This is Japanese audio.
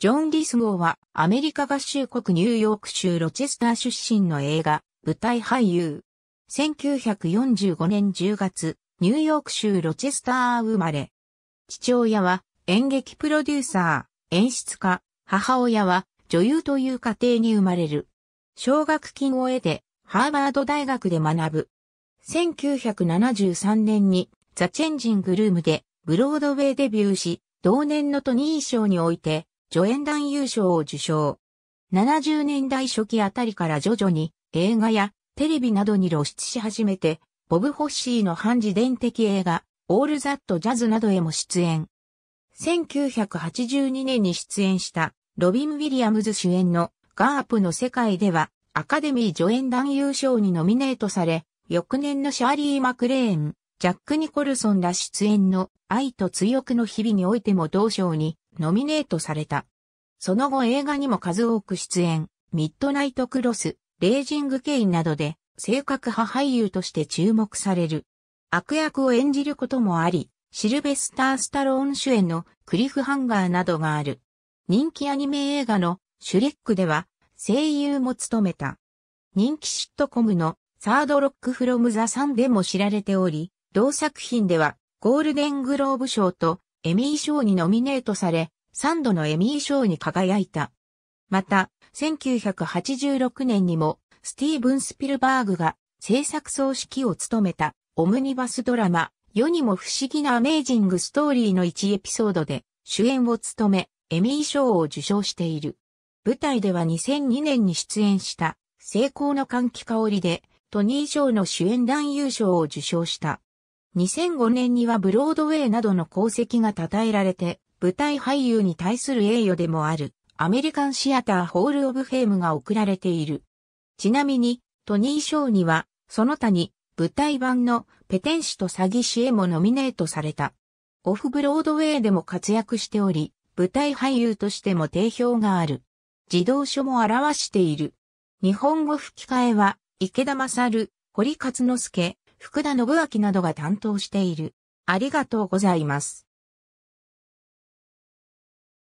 ジョン・ディスゴーはアメリカ合衆国ニューヨーク州ロチェスター出身の映画、舞台俳優。1945年10月、ニューヨーク州ロチェスター生まれ。父親は演劇プロデューサー、演出家、母親は女優という家庭に生まれる。奨学金を得てハーバード大学で学ぶ。1973年にザ・チェンジングルームでブロードウェイデビューし、同年のトニー賞において助演団優勝を受賞。70年代初期あたりから徐々に映画やテレビなどに露出し始めて、ボブ・ホッシーの反自伝的映画、オール・ザット・ジャズなどへも出演。1982年に出演したロビン・ウィリアムズ主演のガープの世界ではアカデミー助演団優勝にノミネートされ、翌年のシャーリー・マクレーン、ジャック・ニコルソンら出演の愛と追憶の日々においても同賞にノミネートされた。その後映画にも数多く出演、ミッドナイトクロス、レイジング・ケインなどで、性格派俳優として注目される。悪役を演じることもあり、シルベスター・スタローン主演のクリフハンガーなどがある。人気アニメ映画のシュレックでは声優も務めた。人気シットコムのサードロックフロムザサンでも知られており、同作品ではゴールデングローブ賞とエミー賞にノミネートされ、3度のエミー賞に輝いた。また、1986年にも、スティーブン・スピルバーグが制作総指揮を務めたオムニバスドラマ、世にも不思議なアメージングストーリーの1エピソードで主演を務め、エミー賞を受賞している。舞台では2002年に出演した、成功の歓喜香りで、トニー賞の主演男優賞を受賞した。2005年にはブロードウェイなどの功績が称えられて、舞台俳優に対する栄誉でもある、アメリカンシアターホールオブフェームが贈られている。ちなみに、トニー賞には、その他に、舞台版のペテン師と詐欺師へもノミネートされた。オフブロードウェイでも活躍しており、舞台俳優としても定評がある。児童書も表している。日本語吹き替えは、池田勝、堀勝之助、福田信明などが担当している。ありがとうございます。